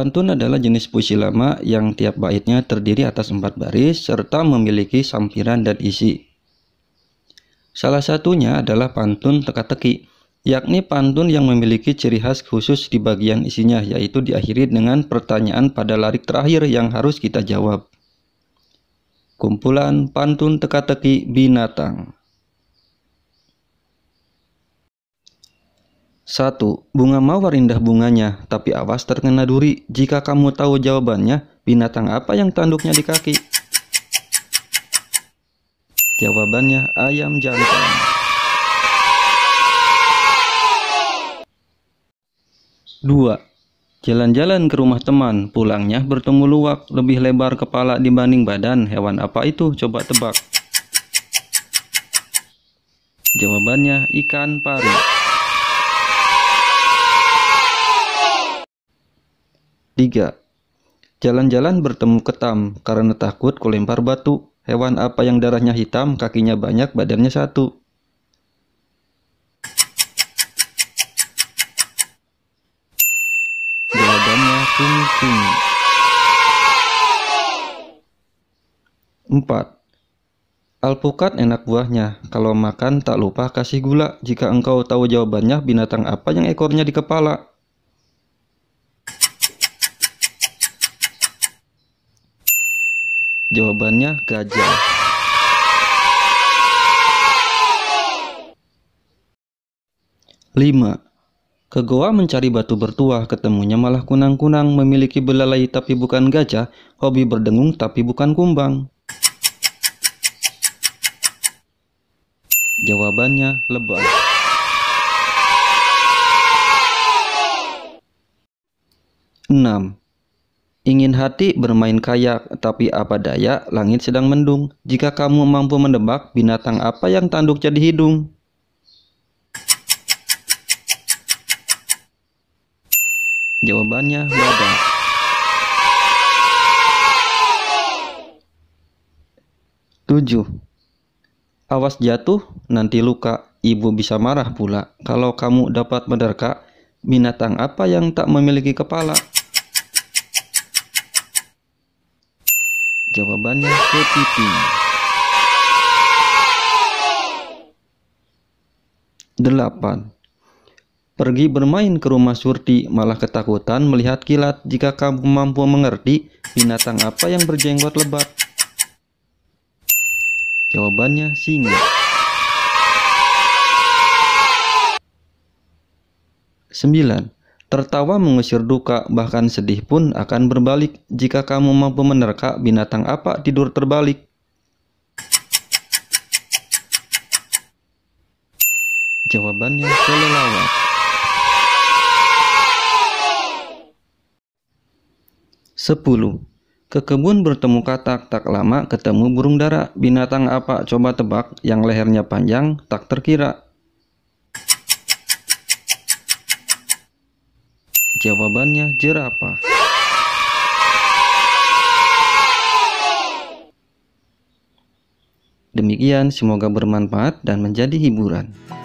Pantun adalah jenis puisi lama yang tiap baitnya terdiri atas empat baris serta memiliki sampiran dan isi. Salah satunya adalah pantun teka-teki, yakni pantun yang memiliki ciri khas khusus di bagian isinya, yaitu diakhiri dengan pertanyaan pada larik terakhir yang harus kita jawab. Kumpulan Pantun Teka-Teki Binatang 1. Bunga mawar indah bunganya, tapi awas terkena duri. Jika kamu tahu jawabannya, binatang apa yang tanduknya di kaki? Jawabannya ayam jantan. Dua, jalan-jalan ke rumah teman, pulangnya bertemu luwak, lebih lebar kepala dibanding badan, hewan apa itu? Coba tebak. Jawabannya ikan pari. 3. Jalan-jalan bertemu ketam karena takut kulempar batu. Hewan apa yang darahnya hitam, kakinya banyak, badannya satu. Jawabannya kuning 4. Alpukat enak buahnya, kalau makan tak lupa kasih gula. Jika engkau tahu jawabannya, binatang apa yang ekornya di kepala? Jawabannya gajah. Lima. Ke goa mencari batu bertuah, ketemunya malah kunang-kunang, memiliki belalai tapi bukan gajah, hobi berdengung tapi bukan kumbang. Jawabannya lebah. Enam. Ingin hati bermain kayak, tapi apa daya langit sedang mendung. Jika kamu mampu menebak binatang apa yang tanduk jadi hidung? Jawabannya badak. Tujuh. Awas jatuh, nanti luka. Ibu bisa marah pula. Kalau kamu dapat menerka binatang apa yang tak memiliki kepala? Jawabannya kepiting. Delapan. Pergi bermain ke rumah Surti, malah ketakutan melihat kilat. Jika kamu mampu mengerti, binatang apa yang berjenggot lebat? Jawabannya singa. 9. Tertawa mengusir duka, bahkan sedih pun akan berbalik jika kamu mampu menerka binatang apa tidur terbalik. Jawabannya kelelawar. Sepuluh. Ke kebun bertemu katak, tak lama ketemu burung dara. Binatang apa coba tebak yang lehernya panjang, tak terkira. Jawabannya jerapah. Demikian, semoga bermanfaat dan menjadi hiburan.